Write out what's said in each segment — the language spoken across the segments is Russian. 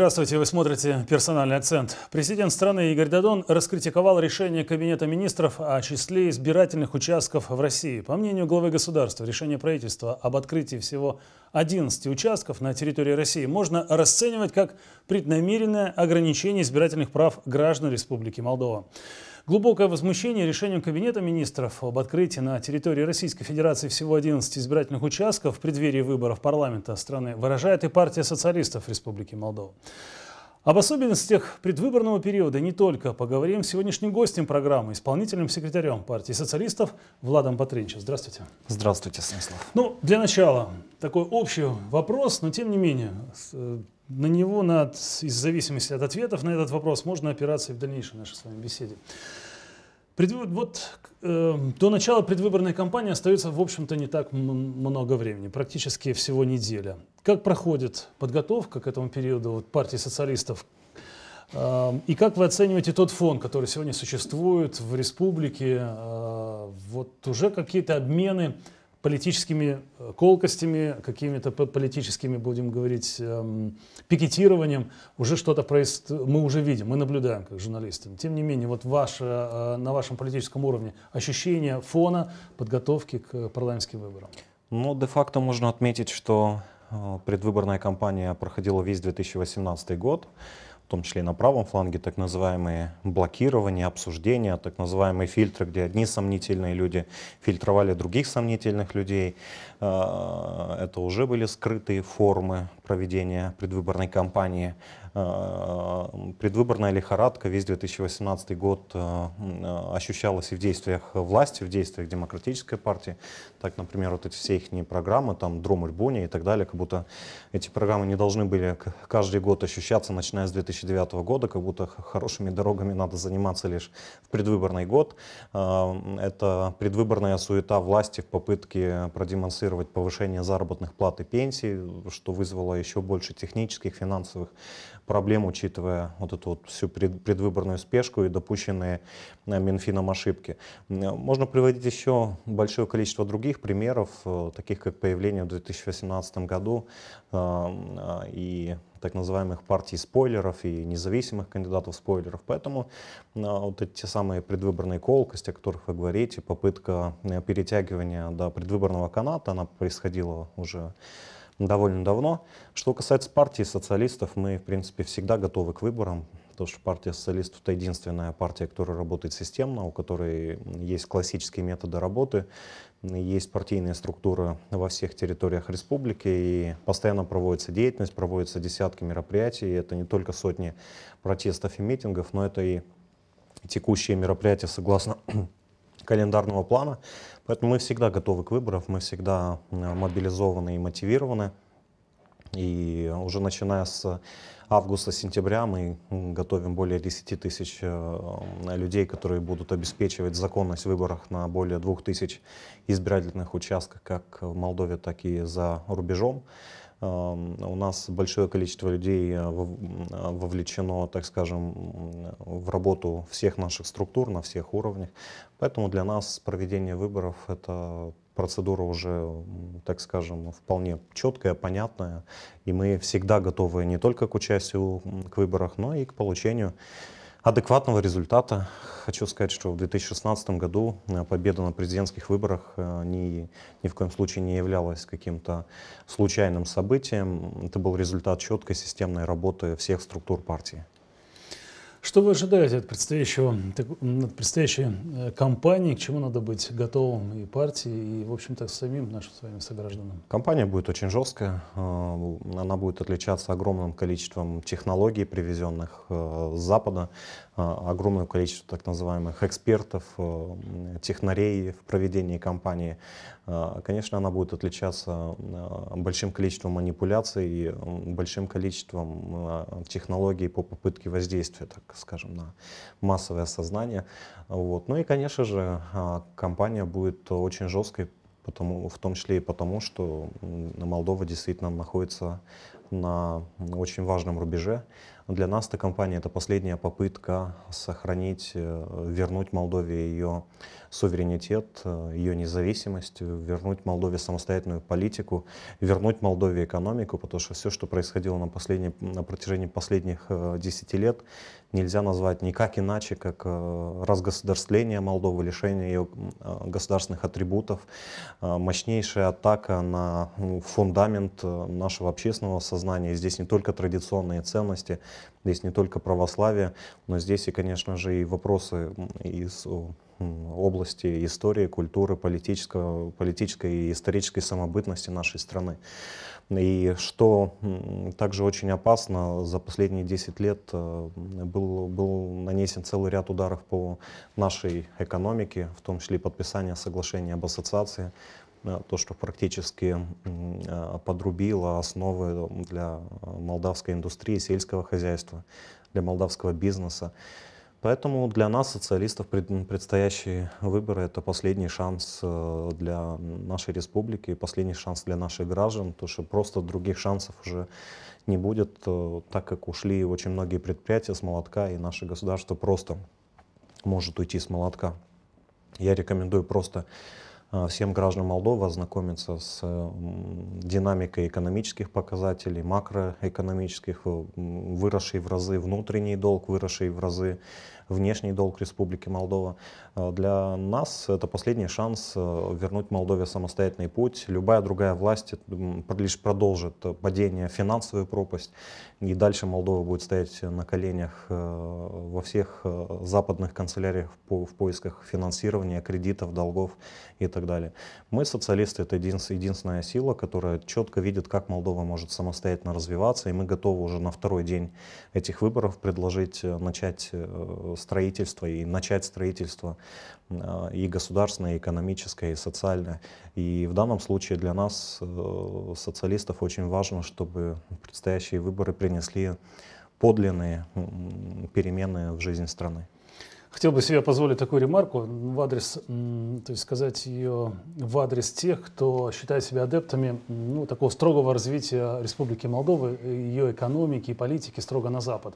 Здравствуйте, вы смотрите «Персональный акцент». Президент страны Игорь Дадон раскритиковал решение Кабинета министров о числе избирательных участков в России. По мнению главы государства, решение правительства об открытии всего 11 участков на территории России можно расценивать как преднамеренное ограничение избирательных прав граждан Республики Молдова. Глубокое возмущение решением Кабинета министров об открытии на территории Российской Федерации всего 11 избирательных участков в преддверии выборов парламента страны выражает и партия социалистов Республики Молдова. Об особенностях предвыборного периода не только поговорим с сегодняшним гостем программы, исполнительным секретарем партии социалистов Владом Патринчем. Здравствуйте. Здравствуйте, Станислав. Ну, для начала такой общий вопрос, но тем не менее, э, на него, на, из зависимости от ответов на этот вопрос, можно опираться и в дальнейшей нашей с вами беседе. Предвы... Вот э, до начала предвыборной кампании остается, в общем-то, не так много времени, практически всего неделя. Как проходит подготовка к этому периоду вот, партии социалистов? Э, и как вы оцениваете тот фон, который сегодня существует в республике? Э, вот уже какие-то обмены политическими э, колкостями, какими-то политическими, будем говорить, эм, пикетированием, уже что-то проис... мы уже видим, мы наблюдаем как журналисты. Тем не менее, вот ваше, э, на вашем политическом уровне ощущение фона подготовки к парламентским выборам? Ну, де-факто можно отметить, что э, предвыборная кампания проходила весь 2018 год в том числе и на правом фланге, так называемые блокирования, обсуждения, так называемые фильтры, где одни сомнительные люди фильтровали других сомнительных людей. А, это уже были скрытые формы проведения предвыборной кампании. Э, предвыборная лихорадка весь 2018 год э, э, ощущалась и в действиях власти, в действиях демократической партии. Так, например, вот эти все их программы, там Дромуль Бони и так далее, как будто эти программы не должны были каждый год ощущаться, начиная с 2009 года, как будто хорошими дорогами надо заниматься лишь в предвыборный год. Это предвыборная суета власти в попытке продемонстрировать повышение заработных плат и пенсий, что вызвало еще больше технических, финансовых проблем, учитывая вот эту вот всю предвыборную спешку и допущенные э, Минфином ошибки. Э, можно приводить еще большое количество других примеров, э, таких как появление в 2018 году и так называемых партий спойлеров и независимых кандидатов спойлеров. Поэтому вот эти те самые предвыборные колкости, о которых вы говорите, попытка перетягивания до предвыборного каната, она происходила уже довольно давно. Что касается партии социалистов, мы, в принципе, всегда готовы к выборам, потому что партия социалистов — это единственная партия, которая работает системно, у которой есть классические методы работы, есть партийная структура во всех территориях республики, и постоянно проводится деятельность, проводятся десятки мероприятий, это не только сотни протестов и митингов, но это и текущие мероприятия согласно календарного плана, Поэтому мы всегда готовы к выборам, мы всегда мобилизованы и мотивированы. И уже начиная с августа-сентября мы готовим более 10 тысяч э, людей, которые будут обеспечивать законность в выборах на более 2 тысяч избирательных участках как в Молдове, так и за рубежом. Эм, у нас большое количество людей э, вовлечено, так скажем, в работу всех наших структур на всех уровнях. Поэтому для нас проведение выборов — это процедура уже, так скажем, вполне четкая, понятная, и мы всегда готовы не только к участию к выборах, но и к получению адекватного результата. Хочу сказать, что в 2016 году э, победа на президентских выборах э, ни, ни в коем случае не являлась каким-то случайным событием. Это был результат четкой системной работы всех структур партии. Что вы ожидаете от, предстоящего, от предстоящей э, кампании, к чему надо быть готовым и партии, и, в общем-то, самим нашим с вами согражданам? Кампания будет очень жесткая. Э, она будет отличаться огромным количеством технологий, привезенных э, с Запада. А, огромное количество так называемых экспертов, э, технарей в проведении кампании. А, конечно, она будет отличаться а, большим количеством манипуляций и большим количеством технологий по попытке воздействия, так скажем, на массовое сознание. Вот. Ну и, конечно же, кампания будет очень жесткой потому, в том числе и потому, что Молдова действительно находится на очень важном рубеже. Ну, для нас эта компания — это последняя попытка сохранить, э, вернуть Молдове ее суверенитет, э, ее независимость, вернуть Молдове самостоятельную политику, вернуть Молдове экономику, потому что все, что происходило на, последнем, на протяжении последних 10 э, лет, нельзя назвать никак иначе, как э, разгосударствление Молдовы, лишение ее э, государственных атрибутов, э, мощнейшая атака на ну, фундамент нашего общественного сознания. Здесь не только традиционные ценности, здесь не только православие, но здесь и, конечно же, и вопросы из области истории, культуры, политического, политической и исторической самобытности нашей страны. И что также очень опасно, за последние 10 лет э, был, был нанесен целый ряд ударов по нашей экономике, в том числе подписание соглашения об ассоциации, э, то, что практически э, подрубило основы для молдавской индустрии, сельского хозяйства, для молдавского бизнеса. Поэтому для нас, социалистов, предстоящие выборы — это последний шанс э, для нашей республики, последний шанс для наших граждан, потому что просто других шансов уже не будет, э, так как ушли очень многие предприятия с молотка, и наше государство просто может уйти с молотка. Я рекомендую просто а, всем гражданам Молдовы ознакомиться с динамикой экономических показателей, макроэкономических, выросший в разы внутренний долг, выросший в разы внешний долг Республики Молдова. Э, для нас это последний шанс э, вернуть Молдове самостоятельный путь. Любая другая власть лишь продолжит падение финансовую пропасть, и дальше Молдова будет стоять на коленях э, во всех западных канцеляриях в поисках финансирования, кредитов, долгов и так далее. Мы, социалисты, это единственная сила, которая четко видит, как Молдова может самостоятельно развиваться, и мы готовы уже на второй день этих выборов предложить начать строительства и начать строительство э, и государственное, и экономическое, и социальное. И в данном случае для нас, э, социалистов, очень важно, чтобы предстоящие выборы принесли подлинные перемены в жизни страны. Хотел бы себе позволить такую ремарку в адрес, то есть сказать ее в адрес тех, кто считает себя адептами ну, такого строгого развития Республики Молдовы, ее экономики и политики строго на Запад.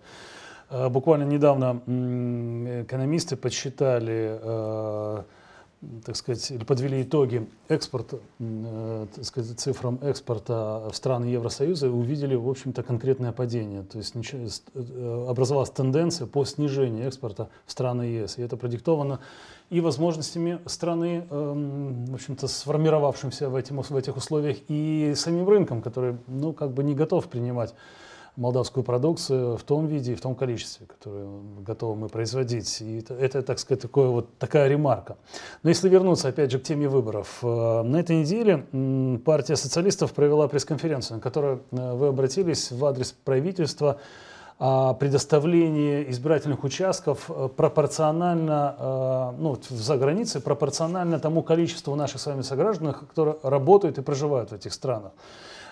Э, буквально недавно экономисты подсчитали, э, так сказать, подвели итоги экспорта, э, так сказать, цифрам экспорта в страны Евросоюза и увидели, в общем-то, конкретное падение. То есть образовалась тенденция по снижению экспорта в страны ЕС. И это продиктовано и возможностями страны, эм, в общем-то, сформировавшимся в этих условиях, и самим рынком, который, ну, как бы не готов принимать молдавскую продукцию в том виде и в том количестве, которое готовы мы производить. И это, так сказать, такое, вот такая ремарка. Но если вернуться, опять же, к теме выборов. Э, на этой неделе партия социалистов провела пресс-конференцию, на которой э, вы обратились в адрес правительства о предоставлении избирательных участков э, пропорционально, ну, за границей, пропорционально тому количеству наших с вами сограждан, которые работают и проживают в этих странах.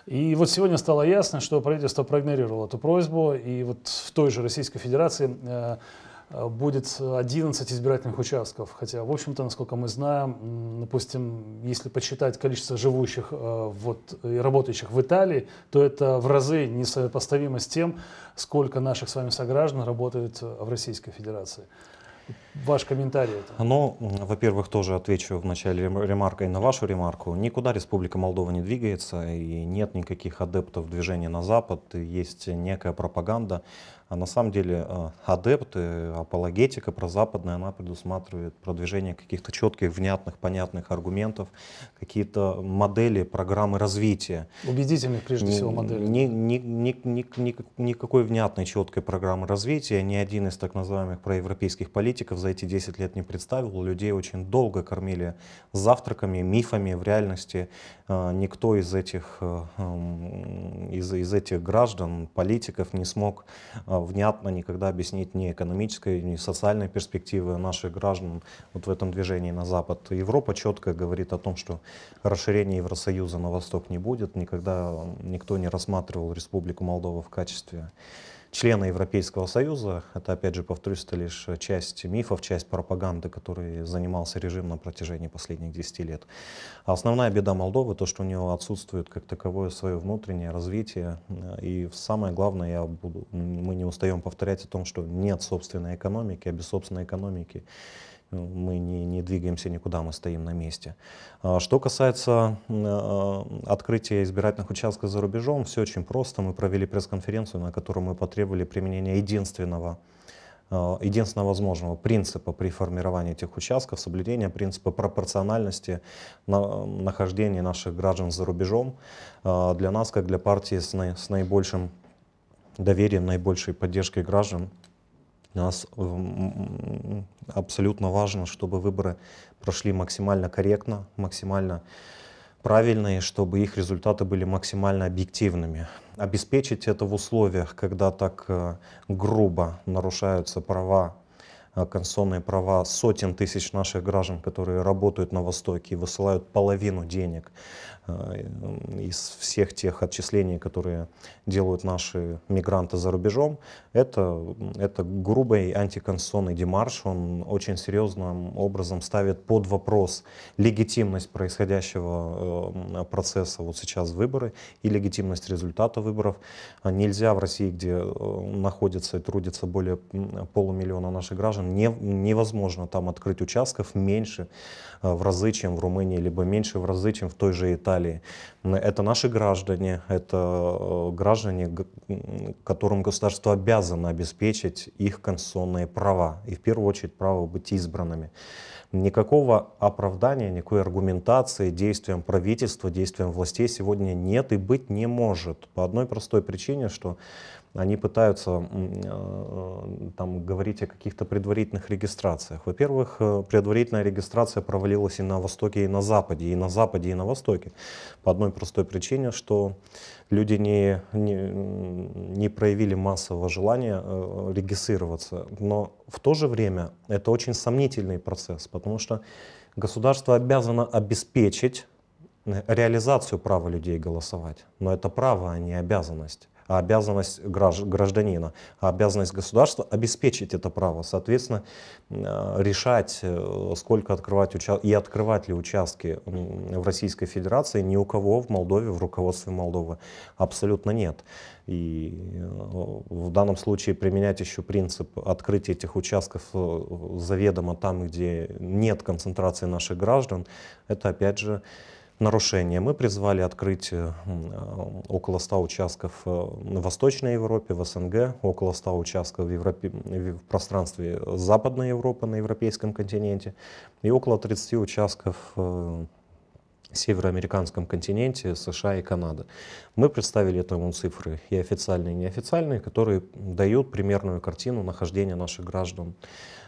И вот сегодня стало ясно, что правительство проигнорировало эту просьбу, и вот в той же Российской Федерации э, будет 11 избирательных участков. Хотя, в общем-то, насколько мы знаем, допустим, если посчитать количество живущих э, вот, и работающих в Италии, то это в разы несопоставимо с тем, сколько наших с вами сограждан работают э, в Российской Федерации ваш комментарий? Ну, во-первых, тоже отвечу в начале ремаркой на вашу ремарку. Никуда Республика Молдова не двигается, и нет никаких адептов движения на Запад. Есть некая пропаганда, а на самом деле э, адепты, апологетика прозападная, она предусматривает продвижение каких-то четких, внятных, понятных аргументов, какие-то модели, программы развития. Убедительных, прежде всего, моделей. Ни, ни, ни, ни, ни, никакой внятной, четкой программы развития ни один из так называемых проевропейских политиков за эти 10 лет не представил. Людей очень долго кормили завтраками, мифами. В реальности э, никто из этих, э, эм, из, из этих граждан, политиков не смог внятно никогда объяснить ни экономической, ни социальной перспективы наших граждан вот в этом движении на Запад. Европа четко говорит о том, что расширения Евросоюза на восток не будет. Никогда никто не рассматривал Республику Молдова в качестве Члена Европейского Союза. Это, опять же, повторюсь, это лишь часть мифов, часть пропаганды, которой занимался режим на протяжении последних 10 лет. А основная беда Молдовы — то, что у нее отсутствует как таковое свое внутреннее развитие. И самое главное, я буду, мы не устаем повторять о том, что нет собственной экономики, а без собственной экономики — мы не, не двигаемся никуда, мы стоим на месте. А, что касается э, открытия избирательных участков за рубежом, все очень просто. Мы провели пресс-конференцию, на которой мы потребовали применения единственного а, единственного возможного принципа при формировании этих участков, соблюдения принципа пропорциональности на, нахождения наших граждан за рубежом а, для нас, как для партии с, на, с наибольшим доверием, наибольшей поддержкой граждан, для нас эм, абсолютно важно, чтобы выборы прошли максимально корректно, максимально правильные, чтобы их результаты были максимально объективными. Обеспечить это в условиях, когда так э, грубо нарушаются права, э, конституционные права сотен тысяч наших граждан, которые работают на Востоке и высылают половину денег Э, из всех тех отчислений, которые делают наши мигранты за рубежом, это, это грубый антиконституционный демарш. Он очень серьезным образом ставит под вопрос легитимность происходящего э, процесса вот сейчас выборы и легитимность результата выборов. А нельзя в России, где э, находится и трудится более полумиллиона наших граждан, не, невозможно там открыть участков меньше Э, в разы, чем в Румынии, либо меньше в разы, чем в той же Италии. Это наши граждане, это э, граждане, которым государство обязано обеспечить их конституционные права, и в первую очередь право быть избранными. Никакого оправдания, никакой аргументации действиям правительства, действиям властей сегодня нет и быть не может. По одной простой причине, что они пытаются э, там, говорить о каких-то предварительных регистрациях. Во-первых, э, предварительная регистрация провалилась и на Востоке, и на Западе, и на Западе, и на Востоке. По одной простой причине, что люди не, не, не проявили массового желания э, регистрироваться. Но в то же время это очень сомнительный процесс, потому что государство обязано обеспечить реализацию права людей голосовать. Но это право, а не обязанность. А обязанность гражданина, а обязанность государства обеспечить это право, соответственно, а, решать, э, сколько открывать участки и открывать ли участки в Российской Федерации, ни у кого в Молдове, в руководстве Молдовы абсолютно нет. И э, в данном случае применять еще принцип открытия этих участков э, заведомо там, где нет концентрации наших граждан, это опять же нарушения. Мы призвали открыть э, э, около 100 участков э, в Восточной Европе, в СНГ, около 100 участков в, Европе, в пространстве Западной Европы на европейском континенте и около 30 участков в североамериканском континенте, США и Канада. Мы представили этому цифры и официальные, и неофициальные, которые дают примерную картину нахождения наших граждан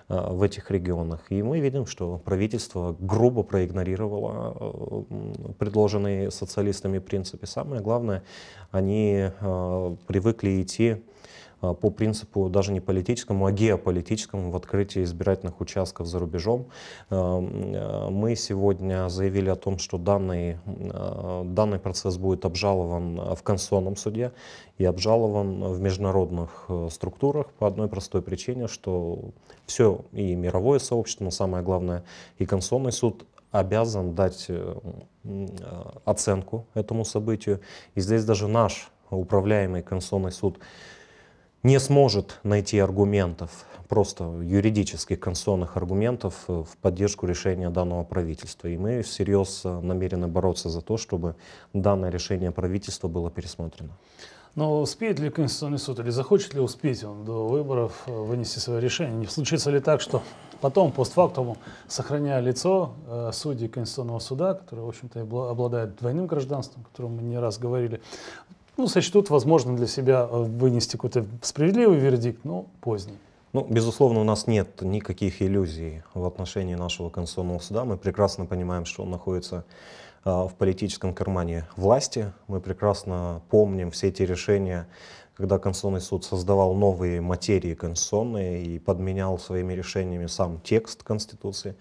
Э, в этих регионах. И мы видим, что правительство грубо проигнорировало э, предложенные социалистами принципы. Самое главное, они э, привыкли идти а, по принципу даже не политическому, а геополитическому в открытии избирательных участков за рубежом. А, а, мы сегодня заявили о том, что данный, данный процесс будет обжалован в Конституционном суде и обжалован в международных э, структурах по одной простой причине, что все и мировое сообщество, но самое главное и Конституционный суд обязан дать э, э, оценку этому событию. И здесь даже наш управляемый Конституционный суд не сможет найти аргументов, просто юридических конституционных аргументов э, в поддержку решения данного правительства. И мы всерьез э, намерены бороться за то, чтобы данное решение правительства было пересмотрено. Но успеет ли Конституционный суд или захочет ли успеть он до выборов э, вынести свое решение? Не случится ли так, что потом, постфактум, сохраняя лицо э, судей Конституционного суда, который, в общем-то, обладает двойным гражданством, о котором мы не раз говорили, ну, сочтут, возможно, для себя э, вынести какой-то справедливый вердикт, но поздний. Ну, безусловно, у нас нет никаких иллюзий в отношении нашего Конституционного суда. Мы прекрасно понимаем, что он находится а, в политическом кармане власти. Мы прекрасно помним все эти решения когда Конституционный суд создавал новые материи конституционные и подменял своими решениями сам текст Конституции.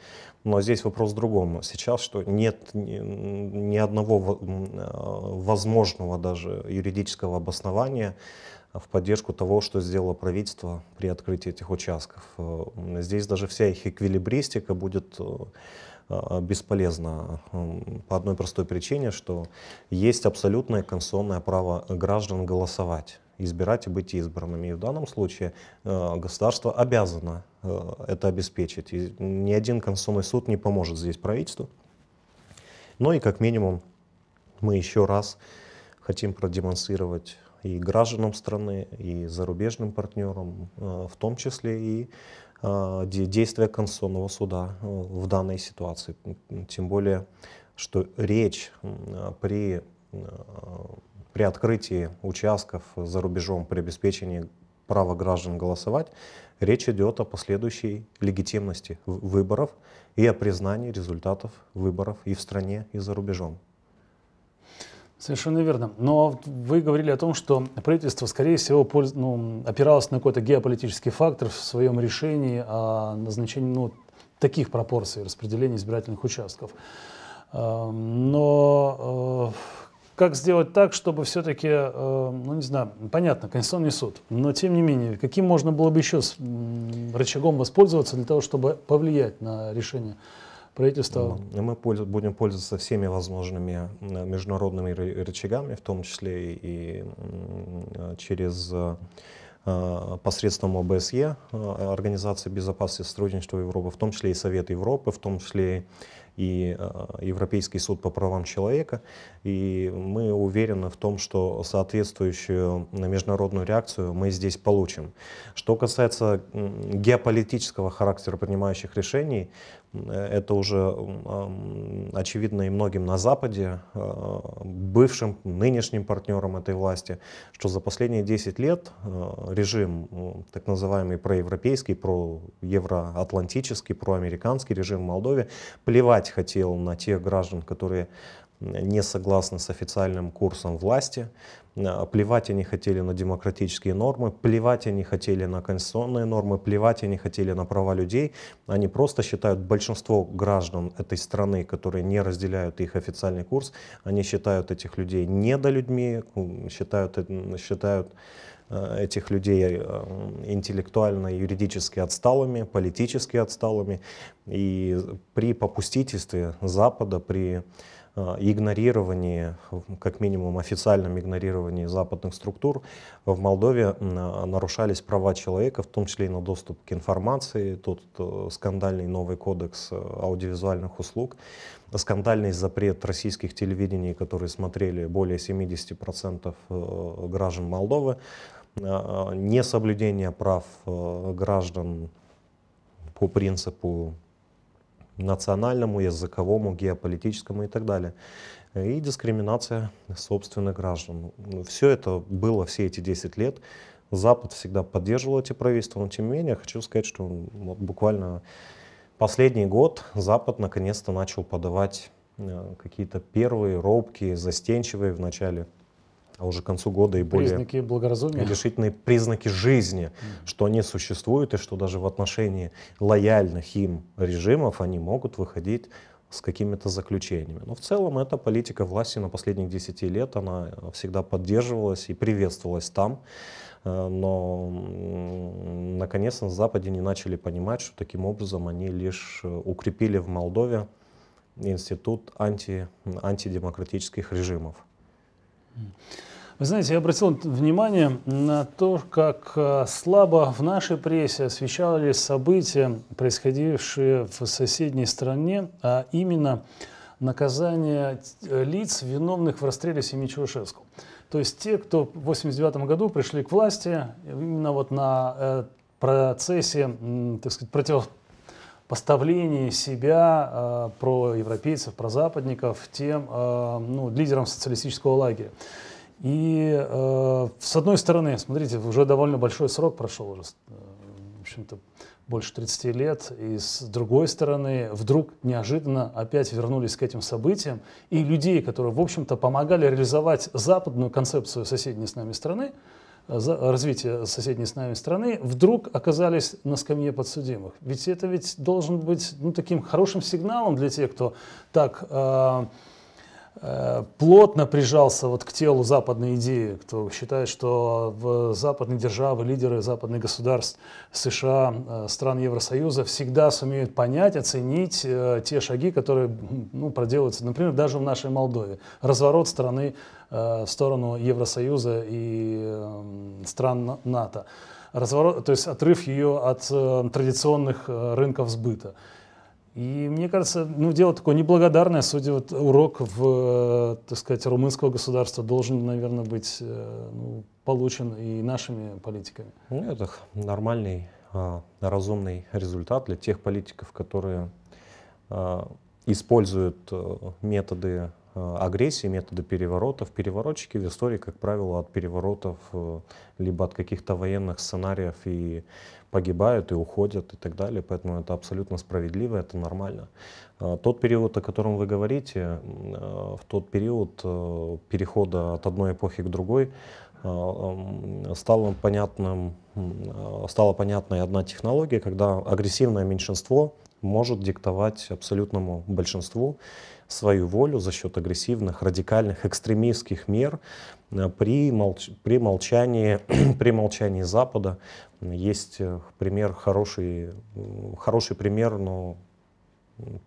Но здесь вопрос в другом. Сейчас, что нет ни одного э, возможного даже юридического обоснования в поддержку того, что сделало правительство при открытии этих участков. Э, здесь даже вся их эквилибристика будет э, бесполезна по одной простой причине, что есть абсолютное конституционное право граждан голосовать избирать и быть избранными. И в данном случае э, государство обязано э, это обеспечить. И ни один Конституционный суд не поможет здесь правительству. Ну и как минимум мы еще раз хотим продемонстрировать и гражданам страны, и зарубежным партнерам, э, в том числе и действия Конституционного суда в данной ситуации. Тем более, что речь при при открытии участков за рубежом, при обеспечении права граждан голосовать, речь идет о последующей легитимности выборов и о признании результатов выборов и в стране, и за рубежом. Совершенно верно. Но вы говорили о том, что правительство, скорее всего, польз... ну, опиралось на какой-то геополитический фактор в своем решении о назначении ну, таких пропорций распределения избирательных участков. Эм, но э, как сделать так, чтобы все-таки, эм, ну не знаю, понятно, Конституционный суд, но тем не менее, каким можно было бы еще рычагом воспользоваться для того, чтобы повлиять на решение правительства? Ну, ну, мы будем пользоваться всеми возможными э, международными рычагами, в том числе и э, через э, посредством ОБСЕ, Организации безопасности и сотрудничества Европы, в том числе и Совет Европы, в том числе и и э, Европейский суд по правам человека. И мы уверены в том, что соответствующую э, международную реакцию мы здесь получим. Что касается геополитического характера принимающих решений, это уже очевидно и многим на Западе, э, бывшим, нынешним партнерам этой власти, что за последние 10 лет э, режим, так называемый проевропейский, проевроатлантический, проамериканский режим в Молдове, плевать хотел на тех граждан, которые не согласны с официальным курсом власти, Э, плевать они хотели на демократические нормы, плевать они хотели на конституционные нормы, плевать они хотели на права людей. Они просто считают большинство граждан этой страны, которые не разделяют их официальный курс, они считают этих людей недолюдьми, считают, считают э, этих людей э, интеллектуально и юридически отсталыми, политически отсталыми. И при попустительстве Запада, при Э, Игнорирование, э, как минимум официальном игнорировании западных структур в Молдове э, нарушались права человека, в том числе и на доступ к информации, тот скандальный новый кодекс аудиовизуальных услуг, скандальный запрет российских телевидений, которые смотрели более 70% граждан Молдовы, несоблюдение прав граждан по принципу национальному, языковому, геополитическому и так далее. И дискриминация собственных граждан. Все это было все эти 10 лет. Запад всегда поддерживал эти правительства, но тем не менее хочу сказать, что вот буквально последний год Запад наконец-то начал подавать э, какие-то первые робкие, застенчивые в начале а уже к концу года и более... Признаки благоразумия. Решительные признаки жизни, mm. что они существуют и что даже в отношении лояльных им режимов они могут выходить с какими-то заключениями. Но в целом эта политика власти на последних 10 лет, она всегда поддерживалась и приветствовалась там, э, но наконец на Западе не начали понимать, что таким образом они лишь э, укрепили в Молдове институт анти, антидемократических режимов. Вы знаете, я обратил внимание на то, как э, слабо в нашей прессе освещались события, происходившие в соседней стране, а именно наказание э, лиц, виновных в расстреле семьи Чаушеску. То есть те, кто в 1989 году пришли к власти, именно вот на э, процессе так сказать, против, поставлении себя э, про европейцев, про западников тем э, ну, лидерам социалистического лагеря. И э, с одной стороны, смотрите, уже довольно большой срок прошел, уже, э, в общем-то, больше 30 лет, и с другой стороны, вдруг неожиданно опять вернулись к этим событиям, и людей, которые, в общем-то, помогали реализовать западную концепцию соседней с нами страны, развития соседней с нами страны, вдруг оказались на скамье подсудимых. Ведь это ведь должен быть ну, таким хорошим сигналом для тех, кто так... Э, Э, плотно прижался вот к телу западной идеи, кто считает, что в западные державы, лидеры западных государств, США, э, стран Евросоюза всегда сумеют понять, оценить э, те шаги, которые ну, проделываются, например, даже в нашей Молдове. Разворот страны в сторону Евросоюза и эм, стран НАТО. Разворот, то есть отрыв ее от традиционных рынков сбыта. И мне кажется, ну, дело такое неблагодарное, судя вот урок в, э, так сказать, румынского государства должен, наверное, быть э, ну, получен и нашими политиками. Ну, это нормальный, а, разумный результат для тех политиков, которые а, используют э, методы Э, агрессии, методы переворотов. Переворотчики в истории, как правило, от переворотов э, либо от каких-то военных сценариев и погибают, и уходят, и так далее. Поэтому это абсолютно справедливо, это нормально. Э, тот период, о котором вы говорите, в тот период перехода от одной эпохи к другой, стало, понятным, стало понятной одна технология, когда агрессивное меньшинство может диктовать абсолютному большинству свою волю за счет агрессивных, радикальных, экстремистских мер э, при, молч... при, молчании, при молчании Запада. Есть э, пример, хороший, хороший пример, но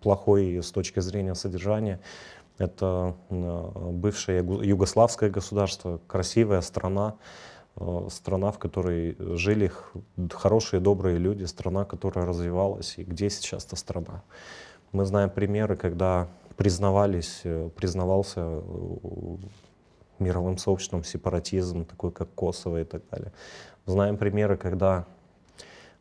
плохой с точки зрения содержания. Это э, бывшее югославское государство, красивая страна, страна, в которой жили хорошие, добрые люди, страна, которая развивалась, и где сейчас эта страна. Мы знаем примеры, когда признавались, э, признавался э, мировым сообществом сепаратизм, такой как Косово и так далее. Знаем примеры, когда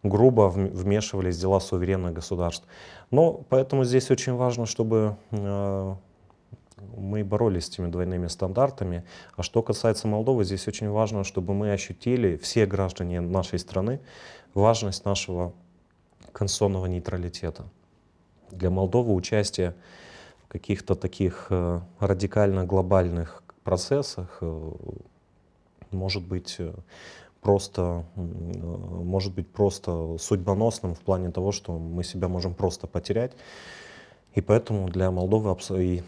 грубо вмешивались в дела суверенных государств. Но поэтому здесь очень важно, чтобы э, мы боролись с этими двойными стандартами. А что касается Молдовы, здесь очень важно, чтобы мы ощутили, все граждане нашей страны, важность нашего конституционного нейтралитета. Для Молдовы участие каких-то таких э, радикально глобальных процессах э, может быть э, просто, может быть просто судьбоносным в плане того, что мы себя можем просто потерять. И поэтому для Молдовы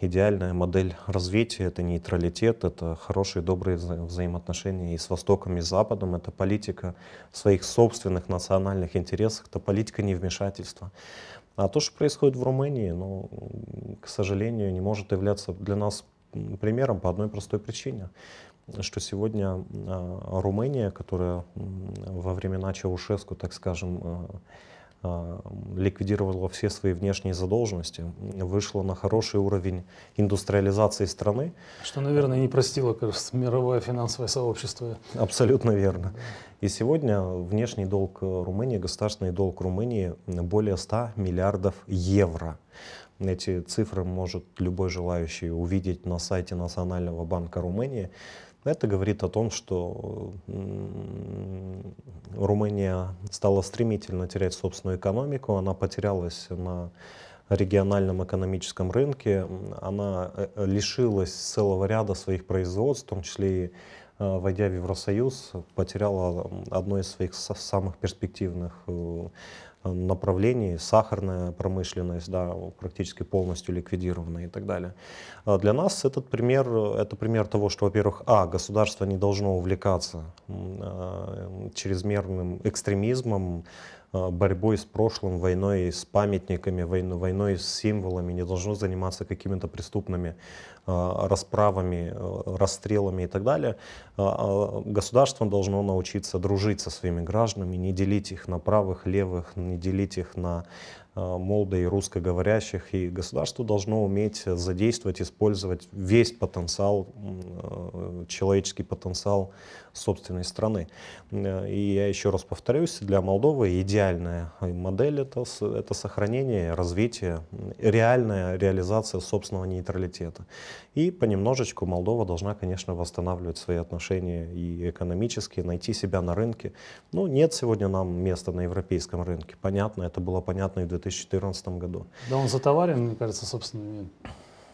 идеальная модель развития — это нейтралитет, это хорошие, добрые вза взаимоотношения и с Востоком, и с Западом, это политика своих собственных национальных интересов, это политика невмешательства. А то, что происходит в Румынии, ну, к сожалению, не может являться для нас примером по одной простой причине, что сегодня а, Румыния, которая во времена Чаушеску, так скажем, э, а, ликвидировала все свои внешние задолженности, вышла на хороший уровень индустриализации страны. Что, наверное, не простило, кажется, мировое финансовое сообщество. Абсолютно верно. И сегодня внешний долг Румынии, государственный долг Румынии более 100 миллиардов евро. Эти цифры может любой желающий увидеть на сайте Национального банка Румынии. Это говорит о том, что Румыния стала стремительно терять собственную экономику, она потерялась на региональном экономическом рынке, она э, э, лишилась целого ряда своих производств, в том числе и э, войдя в Евросоюз, потеряла одно из своих самых перспективных направлений, сахарная промышленность, да, практически полностью ликвидирована и так далее. А для нас этот пример, это пример того, что, во-первых, а, государство не должно увлекаться а, чрезмерным экстремизмом, Э, борьбой с прошлым, войной с памятниками, войной, войной с символами, не должно заниматься какими-то преступными э, расправами, э, расстрелами и так далее. Государство должно научиться дружить со своими гражданами, не делить их на правых, левых, не делить их на молдо и русскоговорящих, и государство должно уметь задействовать, использовать весь потенциал, человеческий потенциал собственной страны. Э, и я еще раз повторюсь, для Молдовы идеальная модель это, это сохранение, развитие, реальная реализация собственного нейтралитета. И понемножечку Молдова должна, конечно, восстанавливать свои отношения и экономические, найти себя на рынке. Ну, нет сегодня нам места на европейском рынке. Понятно, это было понятно и в 2014 году. Да он затоварен, мне кажется, собственными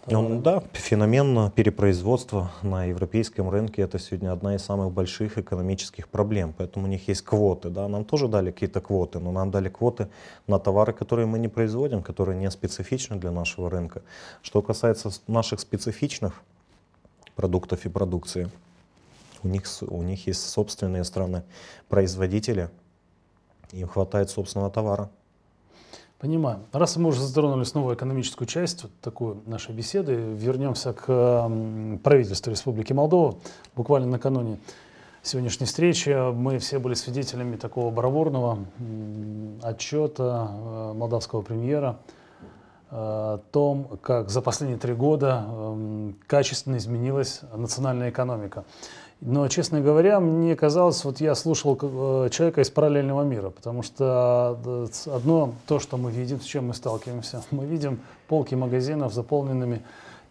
он, да, феномен перепроизводства на европейском рынке это сегодня одна из самых больших экономических проблем. Поэтому у них есть квоты. Да? Нам тоже дали какие-то квоты, но нам дали квоты на товары, которые мы не производим, которые не специфичны для нашего рынка. Что касается наших специфичных продуктов и продукции, у них, у них есть собственные страны-производители, им хватает собственного товара. Понимаю. Раз мы уже затронули снова экономическую часть вот такой нашей беседы, вернемся к правительству Республики Молдова. Буквально накануне сегодняшней встречи мы все были свидетелями такого бравурного отчета э, молдавского премьера э, о том, как за последние три года э, качественно изменилась национальная экономика. Но, честно говоря, мне казалось, вот я слушал э, человека из параллельного мира, потому что э, одно то, что мы видим, с чем мы сталкиваемся, мы видим полки магазинов заполненными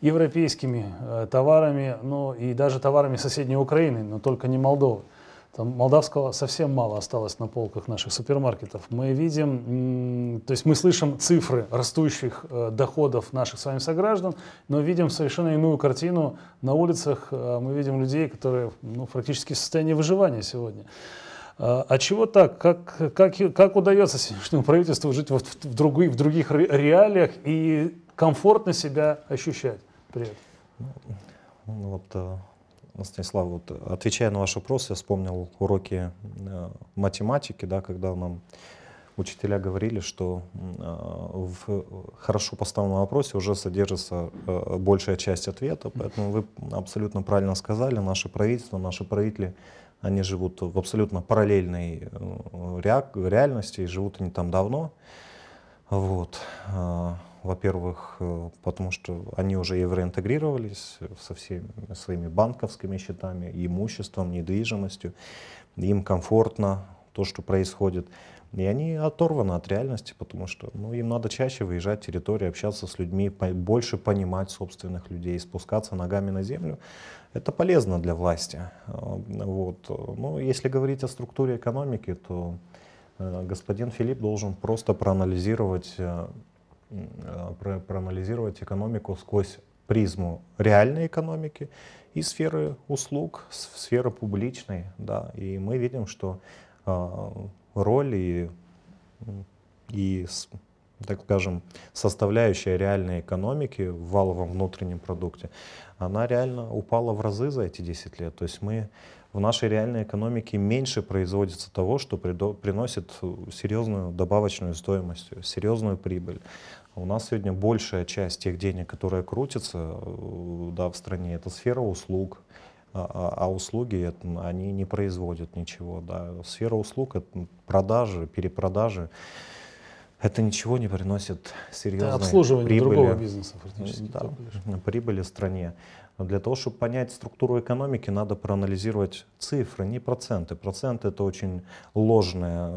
европейскими э, товарами, ну и даже товарами соседней Украины, но только не Молдовы. Там молдавского совсем мало осталось на полках наших супермаркетов. Мы видим, то есть мы слышим цифры растущих э, доходов наших с вами сограждан, но видим совершенно иную картину. На улицах э, мы видим людей, которые ну, практически в состоянии выживания сегодня. Э, а чего так? Как, как, как удается сегодняшнему правительству жить вот в, в, других, в других реалиях и комфортно себя ощущать при этом? Ну, ну вот Станислав, вот отвечая на ваш вопрос, я вспомнил уроки э, математики, да, когда нам учителя говорили, что э, в хорошо поставленном вопросе уже содержится э, большая часть ответа, поэтому вы абсолютно правильно сказали, наше правительство, наши правители, они живут в абсолютно параллельной реальности, и живут они там давно. Вот во-первых, э, потому что они уже евроинтегрировались со всеми своими банковскими счетами, имуществом, недвижимостью, им комфортно то, что происходит. И они оторваны от реальности, потому что ну, им надо чаще выезжать в территорию, общаться с людьми, больше понимать собственных людей, спускаться ногами на землю. Это полезно для власти. Э, вот. ну, если говорить о структуре экономики, то э, господин Филипп должен просто проанализировать Э, проанализировать экономику сквозь призму реальной экономики и сферы услуг, сферы публичной, да, и мы видим, что э, роль и, и, так скажем, составляющая реальной экономики в валовом внутреннем продукте, она реально упала в разы за эти 10 лет, то есть мы в нашей реальной экономике меньше производится того, что приносит серьезную добавочную стоимость, серьезную прибыль. У нас сегодня большая часть тех денег, которые крутятся э, да, в стране, это сфера услуг, а, а, а услуги это, они не производят ничего. Да. Сфера услуг — это продажи, перепродажи. Это ничего не приносит серьезной это обслуживание прибыли. другого бизнеса практически. Да, прибыли стране. Но для того, чтобы понять структуру экономики, надо проанализировать цифры, не проценты. Проценты — это очень ложное,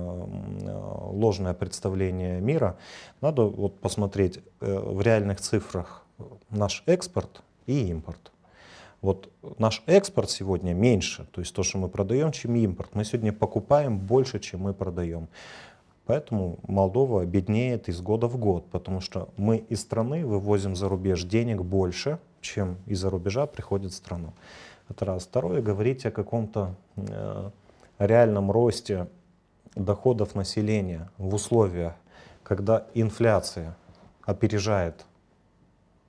ложное представление мира. Надо вот посмотреть э, в реальных цифрах наш экспорт и импорт. Вот наш экспорт сегодня меньше, то есть то, что мы продаем, чем импорт. Мы сегодня покупаем больше, чем мы продаем. Поэтому Молдова беднеет из года в год, потому что мы из страны вывозим за рубеж денег больше, чем из-за рубежа приходит в страну. Это раз. Второе, говорить о каком-то э, реальном росте доходов населения в условиях, когда инфляция опережает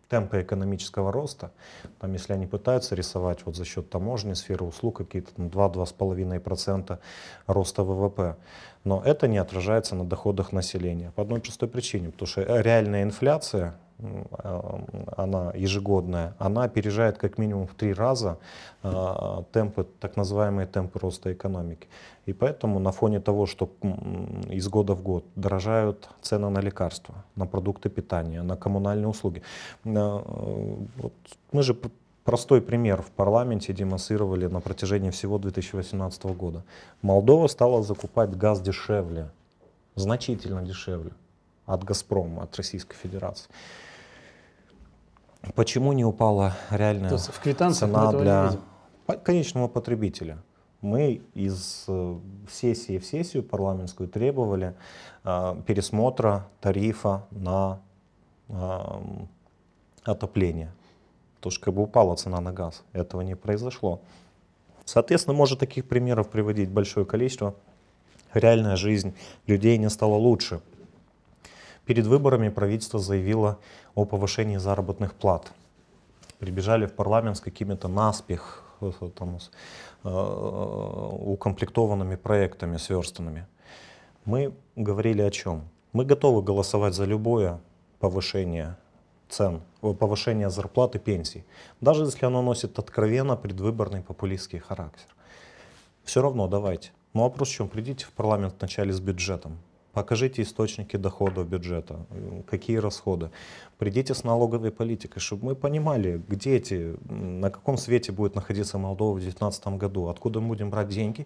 темпы экономического роста, там, если они пытаются рисовать вот за счет таможни, сферы услуг какие-то 2-2,5% роста ВВП, но это не отражается на доходах населения по одной простой причине, потому что э, реальная инфляция она ежегодная, она опережает как минимум в три раза а, темпы, так называемые темпы роста экономики. И поэтому на фоне того, что из года в год дорожают цены на лекарства, на продукты питания, на коммунальные услуги, а, вот мы же простой пример в парламенте демонстрировали на протяжении всего 2018 года. Молдова стала закупать газ дешевле, значительно дешевле от «Газпрома», от Российской Федерации. Почему не упала реальная То в цена для конечного потребителя? Мы из э, сессии в сессию парламентскую требовали э, пересмотра тарифа на э, отопление. то что как бы упала цена на газ. Этого не произошло. Соответственно, можно таких примеров приводить большое количество. Реальная жизнь людей не стала лучше. Перед выборами правительство заявило о повышении заработных плат. Прибежали в парламент с какими-то наспех, там, с, э, э укомплектованными проектами, сверстанными. Мы говорили о чем? Мы готовы голосовать за любое повышение цен, повышение зарплат и пенсий, даже если оно носит откровенно предвыборный популистский характер. Все равно давайте. Ну а просто чем придите в парламент вначале с бюджетом, Покажите источники доходов бюджета, какие расходы. Придите с налоговой политикой, чтобы мы понимали, где эти, на каком свете будет находиться Молдова в 2019 году, откуда мы будем брать деньги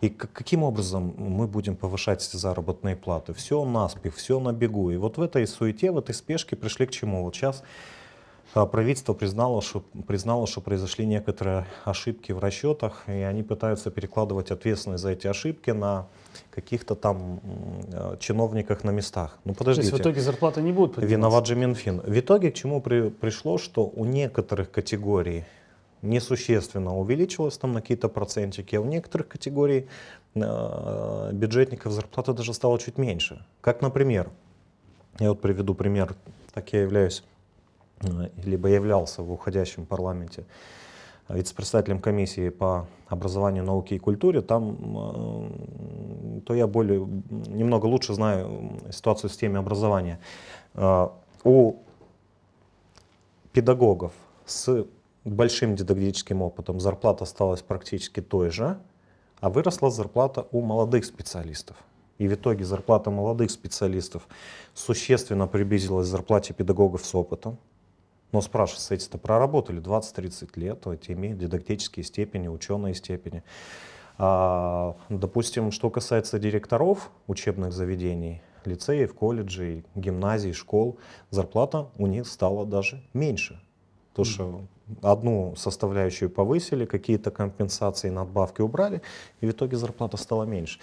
и каким образом мы будем повышать заработные платы. Все наспех, все на бегу. И вот в этой суете, в этой спешке пришли к чему. Вот сейчас а, правительство признало что, признало, что произошли некоторые ошибки в расчетах, и они пытаются перекладывать ответственность за эти ошибки на каких-то там э, чиновниках на местах. Ну подождите. То есть в итоге зарплата не будет подниматься? Виноват же Минфин. В итоге к чему при, пришло, что у некоторых категорий несущественно увеличилось там на какие-то процентики, а у некоторых категорий э, бюджетников зарплата даже стала чуть меньше. Как, например, я вот приведу пример, так я являюсь Э, либо являлся в уходящем парламенте э, вице-председателем комиссии по образованию, науке и культуре, там, э, то я более, немного лучше знаю ситуацию с теми образования. У педагогов с большим дидактическим опытом зарплата осталась практически той же, а выросла зарплата у молодых специалистов. И в итоге зарплата молодых специалистов существенно приблизилась к зарплате педагогов с опытом. Но спрашивается, эти-то проработали 20-30 лет, эти имеют дидактические степени, ученые степени. А, допустим, что касается директоров учебных заведений, лицеев, колледжей, гимназий, школ, зарплата у них стала даже меньше. то что одну составляющую повысили, какие-то компенсации, надбавки убрали, и в итоге зарплата стала меньше.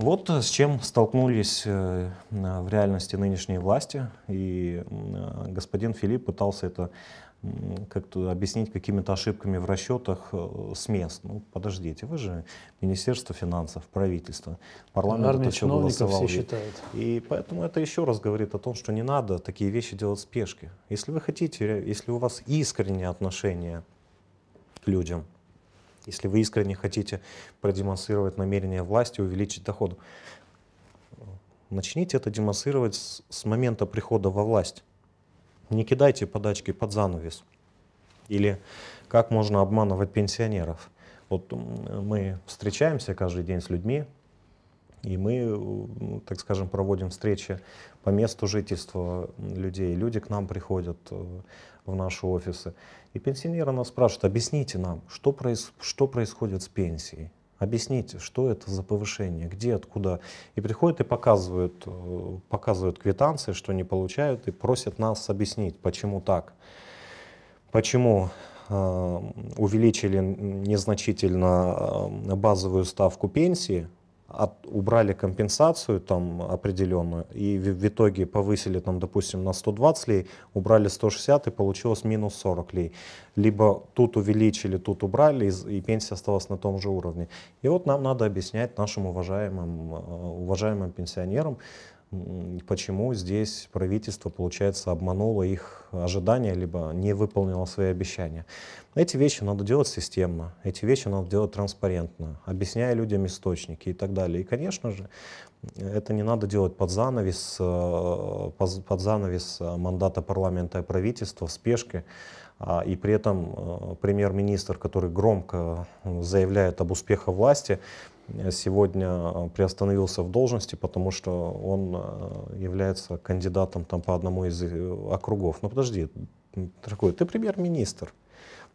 Вот э, с чем столкнулись э, в реальности нынешние власти, и э, господин Филипп пытался это как-то объяснить какими-то ошибками в расчетах с мест. Ну, подождите, вы же Министерство финансов, правительство, парламент Армия это все голосовал. Все считают. И поэтому это еще раз говорит о том, что не надо такие вещи делать в спешке. Если вы хотите, если у вас искренние отношения к людям, если вы искренне хотите продемонстрировать намерение власти увеличить доходы. Начните это демонстрировать с, с момента прихода во власть. Не кидайте подачки под занавес. Или как можно обманывать пенсионеров. Вот мы встречаемся каждый день с людьми, и мы, э, так скажем, проводим встречи по месту жительства людей. Люди к нам приходят э, в наши офисы. И пенсионеры нас спрашивают, объясните нам, что, проис что происходит с пенсией? Объясните, что это за повышение, где, откуда. И приходят и показывают, э, показывают квитанции, что не получают, и просят нас объяснить, почему так. Почему э, увеличили незначительно базовую ставку пенсии, от, убрали компенсацию там определенную и в, в итоге повысили там, допустим, на 120 лей, убрали 160 и получилось минус 40 лей. Либо тут увеличили, тут убрали и, и пенсия осталась на том же уровне. И вот нам надо объяснять нашим уважаемым, э, уважаемым пенсионерам, почему здесь правительство, получается, обмануло их ожидания, либо не выполнило свои обещания. Эти вещи надо делать системно, эти вещи надо делать транспарентно, объясняя людям источники и так далее. И, конечно же, это не надо делать под занавес, э, под занавес э, мандата парламента и правительства в спешке, а, и при этом э, премьер-министр, который громко заявляет об успехе власти, сегодня э, приостановился в должности, потому что он э, является кандидатом там, по одному из э, округов. Но ну, подожди, такой, ты премьер-министр,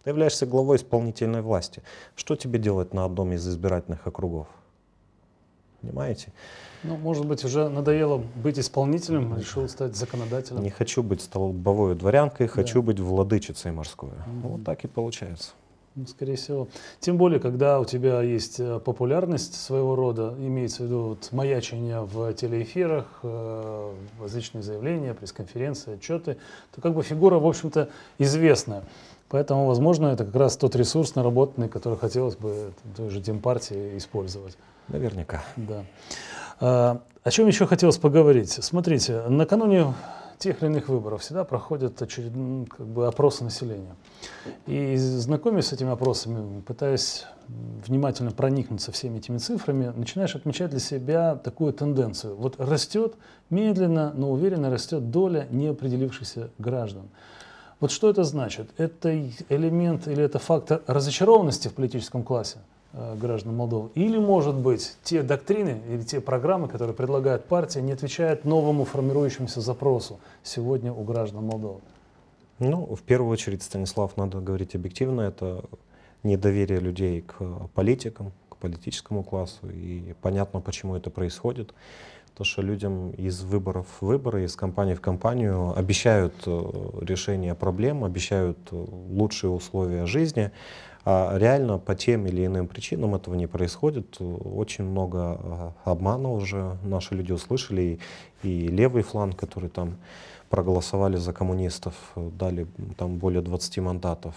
ты являешься главой исполнительной власти. Что тебе делать на одном из избирательных округов? Понимаете? Ну, может быть, уже надоело быть исполнителем, решил стать законодателем. Не хочу быть столбовой дворянкой, хочу да. быть владычицей морской. Mm-hmm. Вот так и получается. Ну, скорее всего. Тем более, когда у тебя есть э, популярность своего рода, имеется в виду вот маячение в телеэфирах, э, различные заявления, пресс-конференции, отчеты, то как бы фигура, в общем-то, известная. Поэтому, возможно, это как раз тот ресурс наработанный, который хотелось бы той же Демпартии использовать. Наверняка. Да. Э, о чем еще хотелось поговорить? Смотрите, накануне тех или иных выборов всегда проходят очередные как бы, опросы населения. И знакомясь с этими опросами, пытаясь внимательно проникнуться всеми этими цифрами, начинаешь отмечать для себя такую тенденцию. Вот растет, медленно, но уверенно растет доля неопределившихся граждан. Вот что это значит? Это элемент или это фактор разочарованности в политическом классе – Э, граждан Молдовы. Или, может быть, те доктрины или те программы, которые предлагает партия, не отвечают новому формирующемуся запросу сегодня у граждан Молдовы? Ну, в первую очередь, Станислав, надо говорить объективно, это недоверие людей к политикам, к политическому классу, и понятно, почему это происходит. То, что людям из выборов в выборы, из кампании в кампанию обещают э, решение проблем, обещают э, лучшие условия жизни, а реально по тем или иным причинам этого не происходит. Очень много а, обмана уже наши люди услышали. И, и левый фланг, который там проголосовали за коммунистов, дали там более 20 мандатов,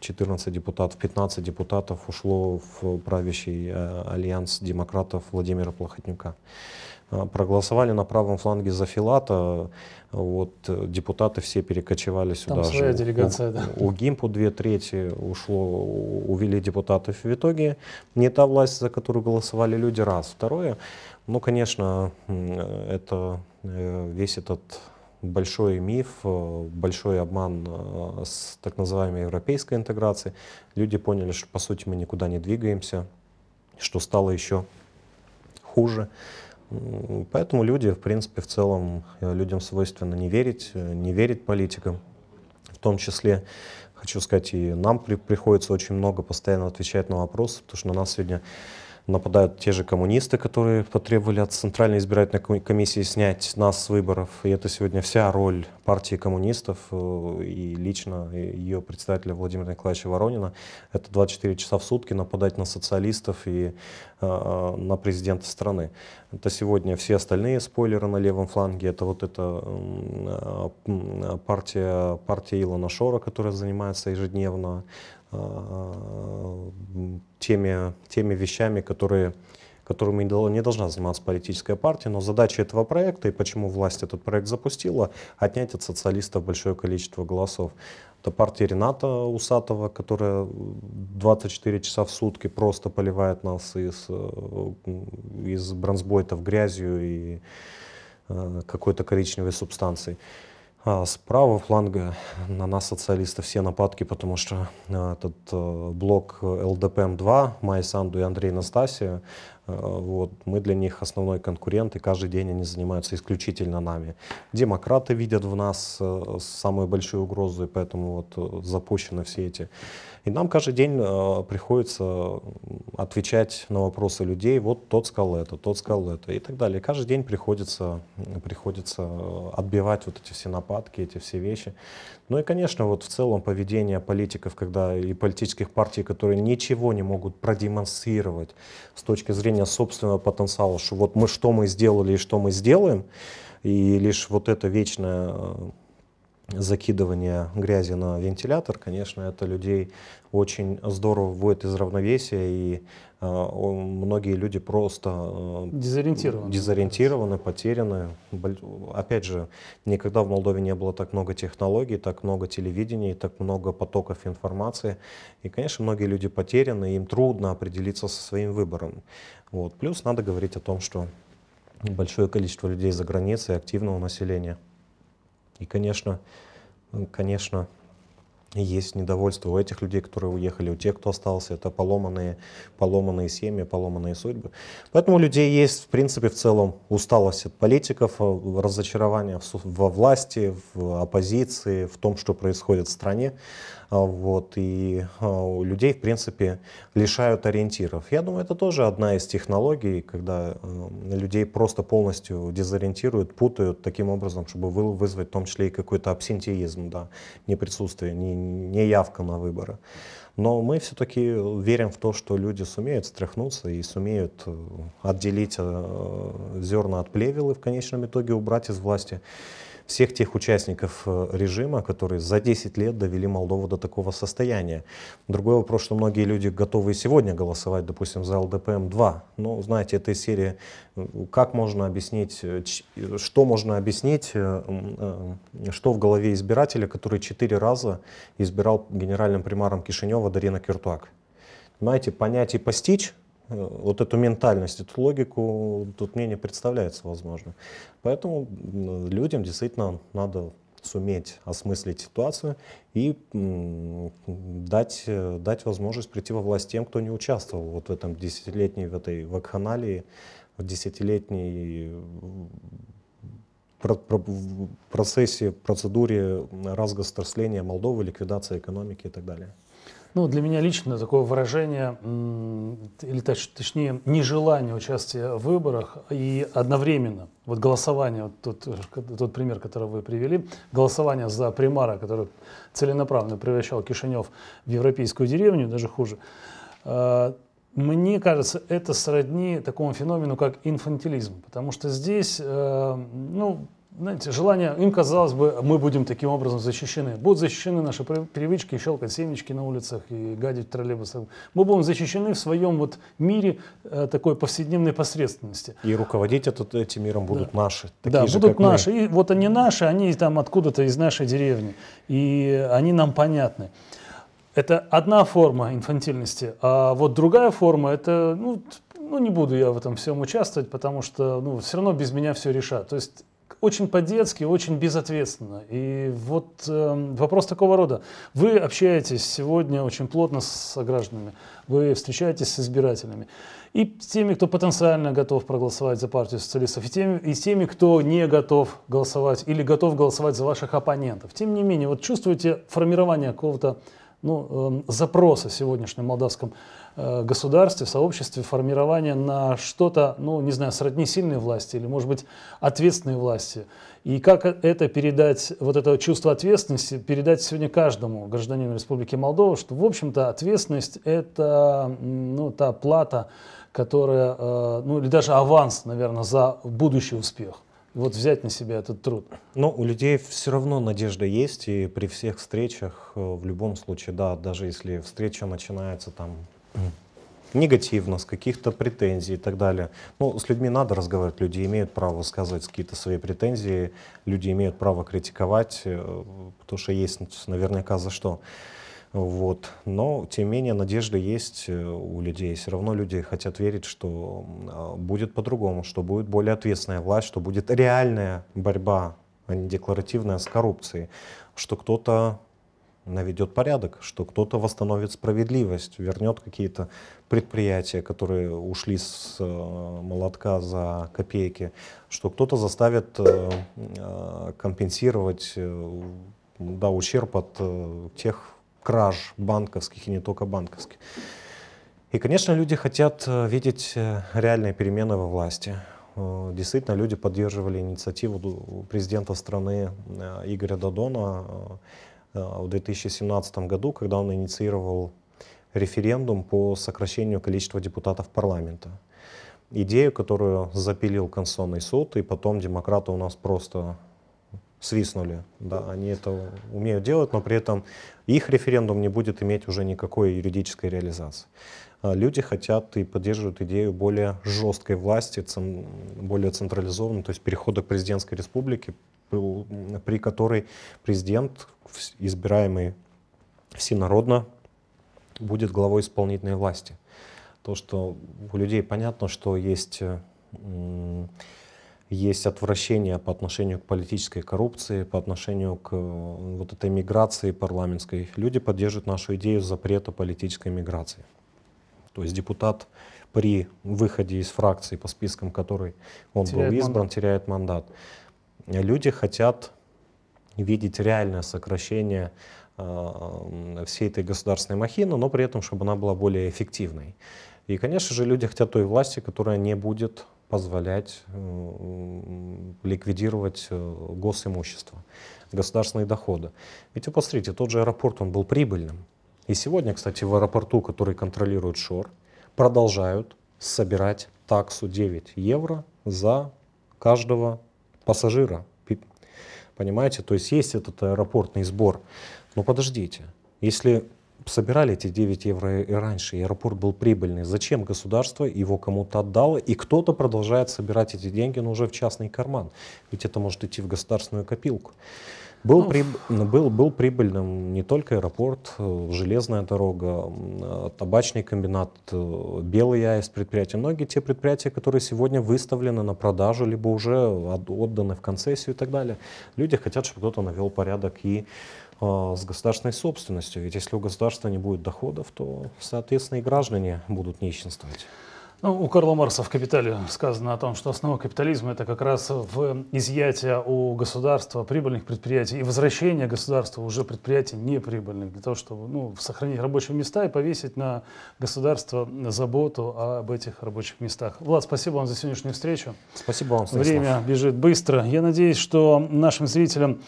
14 депутатов, 15 депутатов ушло в правящий а, альянс демократов Владимира Плохотнюка. Э, проголосовали на правом фланге за Филата, вот э, депутаты все перекочевали сюда. Там своя делегация, у, да. У ГИМПу две трети ушло, увели депутатов. В итоге не та власть, за которую голосовали люди, раз. Второе, ну, конечно, э, это весь этот большой миф, большой обман с так называемой европейской интеграцией. Люди поняли, что, по сути, мы никуда не двигаемся, что стало еще хуже. Поэтому люди, в принципе, в целом, э, людям свойственно не верить, э, не верить политикам. В том числе, хочу сказать, и нам при, приходится очень много постоянно отвечать на вопросы, потому что на нас сегодня нападают те же коммунисты, которые потребовали от Центральной избирательной комиссии снять нас с выборов. И это сегодня вся роль партии коммунистов э, и лично ее председателя Владимира Николаевича Воронина. Это 24 часа в сутки нападать на социалистов и э, на президента страны. Это сегодня все остальные спойлеры на левом фланге. Это вот эта э, э, партия, партия Илона Шора, которая занимается ежедневно Э, теми, теми вещами, которые, которыми не должна заниматься политическая партия. Но задача этого проекта и почему власть этот проект запустила, отнять от социалистов большое количество голосов. Это партия Рената Усатова, которая 24 часа в сутки просто поливает нас из, э, из бронзбойтов грязью и э, какой-то коричневой субстанцией. А, с правого фланга на нас, социалисты все нападки, потому что а, этот э, блок ЛДПМ-2, Майя Санду и Андрей Настасия, Э, вот. Мы для них основной конкурент, и каждый день они занимаются исключительно нами. Демократы видят в нас э, самую большую угрозу, и поэтому вот э, запущены все эти. И нам каждый день приходится отвечать на вопросы людей, вот тот сказал это, тот сказал это и так далее. каждый день приходится, приходится отбивать вот эти все нападки, эти все вещи. Ну и, конечно, вот в целом поведение политиков, когда и политических партий, которые ничего не могут продемонстрировать с точки зрения собственного потенциала, что вот мы что мы сделали и что мы сделаем, и лишь вот это вечное э, закидывание грязи на вентилятор, конечно, это людей очень здорово вводит из равновесия и Э, многие люди просто э, дезориентированы, дезориентированы потеряны. Опять же, никогда в Молдове не было так много технологий, так много телевидений, так много потоков информации. И, конечно, многие люди потеряны, им трудно определиться со своим выбором. Вот. Плюс надо говорить о том, что большое количество людей за границей, активного населения. И, конечно, конечно, есть недовольство у этих людей, которые уехали, у тех, кто остался. Это поломанные, поломанные семьи, поломанные судьбы. Поэтому у людей есть, в принципе, в целом усталость от политиков, э, разочарование во власти, в оппозиции, в том, что происходит в стране. А, вот, и а, людей, в принципе, лишают ориентиров. Я думаю, это тоже одна из технологий, когда э, людей просто полностью дезориентируют, путают таким образом, чтобы вызвать в том числе и какой-то абсентеизм, да, неприсутствие, не, не явка на выборы. Но мы все-таки верим в то, что люди сумеют стряхнуться и сумеют э, отделить э, зерна от плевелы в конечном итоге убрать из власти всех тех участников э, режима, которые за 10 лет довели Молдову до такого состояния. Другой вопрос, что многие люди готовы сегодня голосовать, допустим, за ЛДПМ-2. Но, ну, знаете, этой серии, как можно объяснить, э, э, что можно объяснить, что в голове избирателя, который четыре раза избирал генеральным примаром Кишинева Дарина Киртуак. Понимаете, понять и постичь вот эту ментальность, эту логику тут мне не представляется возможным. Поэтому людям действительно надо суметь осмыслить ситуацию и дать, дать возможность прийти во власть тем, кто не участвовал вот в этом десятилетней в этой вакханалии, в десятилетней процессе, процедуре разгостерсления Молдовы, ликвидации экономики и так далее. Ну, для меня лично такое выражение, или точнее, нежелание участия в выборах и одновременно, вот голосование, вот тот, тот пример, который вы привели, голосование за примара, который целенаправленно превращал Кишинев в европейскую деревню, даже хуже, а, мне кажется, это сродни такому феномену, как инфантилизм, потому что здесь, э, ну, знаете, желание, им казалось бы, мы будем таким образом защищены. Будут защищены наши привычки, щелкать семечки на улицах и гадить в троллейбусах. Мы будем защищены в своем вот мире э, такой повседневной посредственности. И руководить этот, этим миром будут да. наши. Такие да, же, будут наши. Мы. И вот они наши, они там откуда-то из нашей деревни. И они нам понятны. Это одна форма инфантильности. А вот другая форма, это, ну, ну, не буду я в этом всем участвовать, потому что, ну, все равно без меня все решат. То есть очень по-детски, очень безответственно. И вот э, вопрос такого рода. Вы общаетесь сегодня очень плотно с гражданами, вы встречаетесь с избирателями. И с теми, кто потенциально готов проголосовать за партию социалистов, и теми, и с теми, кто не готов голосовать или готов голосовать за ваших оппонентов. Тем не менее, вот чувствуете формирование какого-то ну, э, запроса сегодняшнем молдавском э, государстве, сообществе, формирования на что-то, ну, не знаю, сродни сильной власти или, может быть, ответственной власти. И как это передать, вот это чувство ответственности, передать сегодня каждому гражданину Республики Молдова, что, в общем-то, ответственность – это, ну, та плата, которая, э, ну, или даже аванс, наверное, за будущий успех вот взять на себя этот труд? Но у людей все равно надежда есть, и при всех встречах, э, в любом случае, да, даже если встреча начинается там негативно, с каких-то претензий и так далее. Ну, с людьми надо разговаривать, люди имеют право сказать какие-то свои претензии, люди имеют право критиковать, э, потому что есть наверняка за что. Вот. Но, тем не менее, надежда есть э, у людей. Все равно люди хотят верить, что а, будет по-другому, что будет более ответственная власть, что будет реальная борьба, а не декларативная, с коррупцией, что кто-то наведет порядок, что кто-то восстановит справедливость, вернет какие-то предприятия, которые ушли с э, молотка за копейки, что кто-то заставит э, а, компенсировать да, ущерб от тех краж банковских и не только банковских. И, конечно, люди хотят э, видеть э, реальные перемены во власти. Э, действительно, люди поддерживали инициативу президента страны Игоря Додона в 2017 году, когда он инициировал референдум по сокращению количества депутатов парламента. Идею, которую запилил Конституционный суд, и потом демократы у нас просто свистнули. Да, они это умеют делать, но при этом их референдум не будет иметь уже никакой юридической реализации. А, люди хотят и поддерживают идею более жесткой власти, более централизованной, то есть перехода к президентской республике, при которой президент, избираемый всенародно, будет главой исполнительной власти. То, что у людей понятно, что есть есть отвращение по отношению к политической коррупции, по отношению к э, вот этой миграции парламентской. Люди поддерживают нашу идею запрета политической миграции. То есть депутат при выходе из фракции по спискам, который он теряет был избран, мандат. теряет мандат. Люди хотят видеть реальное сокращение э, всей этой государственной махины, но при этом, чтобы она была более эффективной. И, конечно же, люди хотят той власти, которая не будет позволять ликвидировать э, госимущество, государственные доходы. Ведь вы посмотрите, тот же аэропорт, он был прибыльным. И сегодня, кстати, в аэропорту, который контролирует ШОР, продолжают собирать таксу 9 евро за каждого пассажира. Понимаете, то есть есть этот аэропортный сбор. Но подождите, если собирали эти 9 евро и раньше, и аэропорт был прибыльный. Зачем государство его кому-то отдало, и кто-то продолжает собирать эти деньги, но уже в частный карман? Ведь это может идти в государственную копилку. Был, ну, был, был прибыльным не только аэропорт, э, железная дорога, э, табачный комбинат, э, белый АЭС предприятия. Многие те предприятия, которые сегодня выставлены на продажу, либо уже отданы в концессию и так далее. Люди хотят, чтобы кто-то навел порядок и а, с государственной собственностью. Ведь если у государства не будет доходов, то, соответственно, и граждане будут нищенствовать. Ну, у Карла Марса в «Капитале» сказано о том, что основа капитализма – это как раз в изъятие у государства прибыльных предприятий и возвращение государства уже предприятий неприбыльных для того, чтобы ну, сохранить рабочие места и повесить на государство заботу об этих рабочих местах. Влад, спасибо вам за сегодняшнюю встречу. Спасибо вам, Станислав. Время бежит быстро. Я надеюсь, что нашим зрителям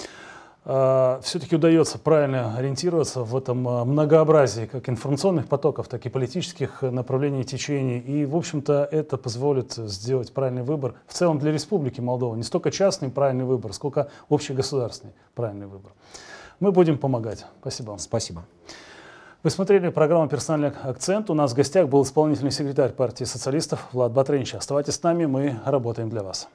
а, все-таки удается правильно ориентироваться в этом а, многообразии как информационных потоков, так и политических направлений течений. И, в общем-то, это позволит сделать правильный выбор в целом для Республики Молдова. Не столько частный правильный выбор, сколько общегосударственный правильный выбор. Мы будем помогать. Спасибо вам. Спасибо. Вы смотрели программу «Персональный акцент». У нас в гостях был исполнительный секретарь партии социалистов Влад Батренич. Оставайтесь с нами, мы работаем для вас.